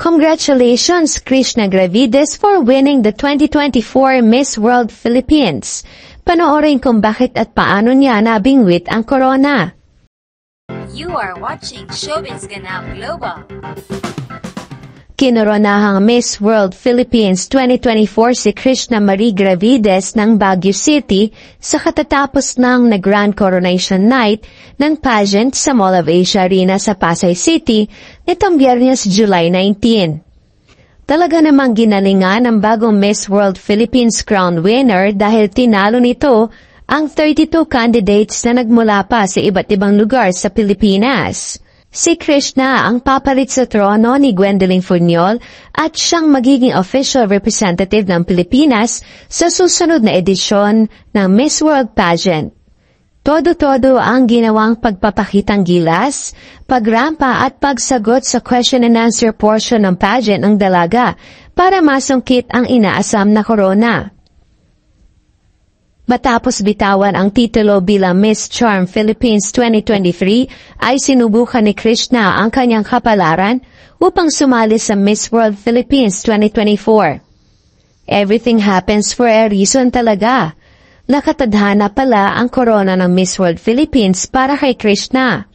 Congratulations Krishna Gravides for winning the 2024 Miss World Philippines. Panoorin kung bakit at paano niya nabingwit ang corona. You are watching Showbiz Ganap Global kinoronahang Miss World Philippines 2024 si Krishna Marie Gravides ng Baguio City sa katatapos ng na Grand Coronation Night ng pageant sa Mall of Asia Arena sa Pasay City nitong biyernes July 19. Talaga namang ginalingan ang bagong Miss World Philippines Crown winner dahil tinalo nito ang 32 candidates na nagmula pa sa iba't ibang lugar sa Pilipinas. Si Krishna ang papalit sa trono ni Gwendolyn Furniol at siyang magiging official representative ng Pilipinas sa susunod na edisyon ng Miss World Pageant. Todo-todo ang ginawang pagpapakitang gilas, pagrampa at pagsagot sa question and answer portion ng pageant ng dalaga para masungkit ang inaasam na korona. Matapos bitawan ang titulo bilang Miss Charm Philippines 2023, ay sinubukan ni Krishna ang kanyang kapalaran upang sumali sa Miss World Philippines 2024. Everything happens for a reason talaga. Nakatadhana pala ang korona ng Miss World Philippines para kay Krishna.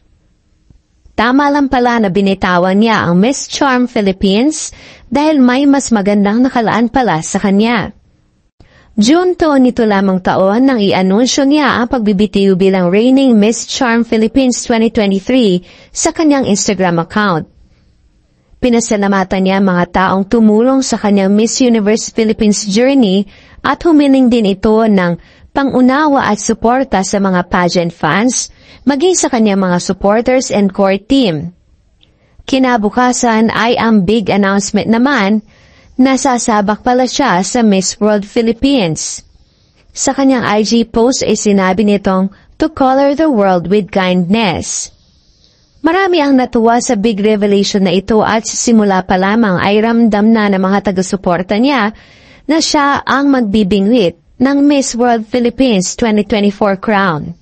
Tama lang pala na binitawan niya ang Miss Charm Philippines dahil may mas magandang nakalaan pala sa kanya. Junto 2 nito lamang taon nang i-anunsyo niya ang pagbibitiw bilang reigning Miss Charm Philippines 2023 sa kanyang Instagram account. Pinasalamatan niya mga taong tumulong sa kanyang Miss Universe Philippines journey at humiling din ito ng pangunawa at suporta sa mga pageant fans, maging sa kanyang mga supporters and core team. Kinabukasan ay ang big announcement naman Nasasabak pala siya sa Miss World Philippines. Sa kanyang IG post ay sinabi nitong, To color the world with kindness. Marami ang natuwa sa big revelation na ito at simula pa lamang ay ramdam na ng mga taga-suporta niya na siya ang magbibingwit ng Miss World Philippines 2024 crown.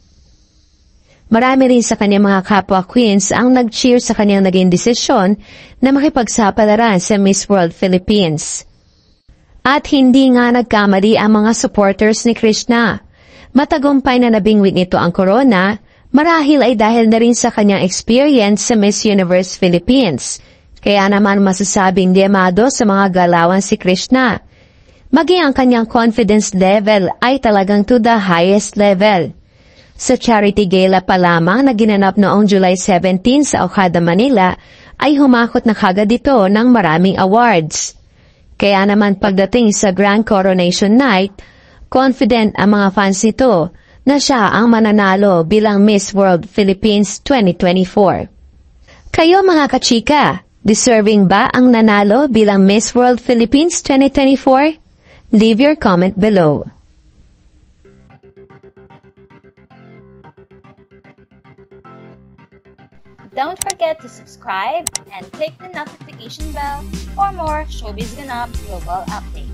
Marami rin sa kanyang mga kapwa queens ang nag-cheer sa kanyang naging desisyon na makipagsapalaran sa Miss World Philippines. At hindi nga nagkamali ang mga supporters ni Krishna. Matagumpay na nabingwit nito ang corona, marahil ay dahil na rin sa kanyang experience sa Miss Universe Philippines. Kaya naman masasabing diamado sa mga galawan si Krishna. Maging ang kanyang confidence level ay talagang to the highest level. Sa charity gala pa lamang na ginanap noong July 17 sa Okada, Manila, ay humakot na kagad ito ng maraming awards. Kaya naman pagdating sa Grand Coronation Night, confident ang mga fans nito na siya ang mananalo bilang Miss World Philippines 2024. Kayo mga kachika, deserving ba ang nanalo bilang Miss World Philippines 2024? Leave your comment below. Don't forget to subscribe and click the notification bell for more Showbiz Ganap global updates.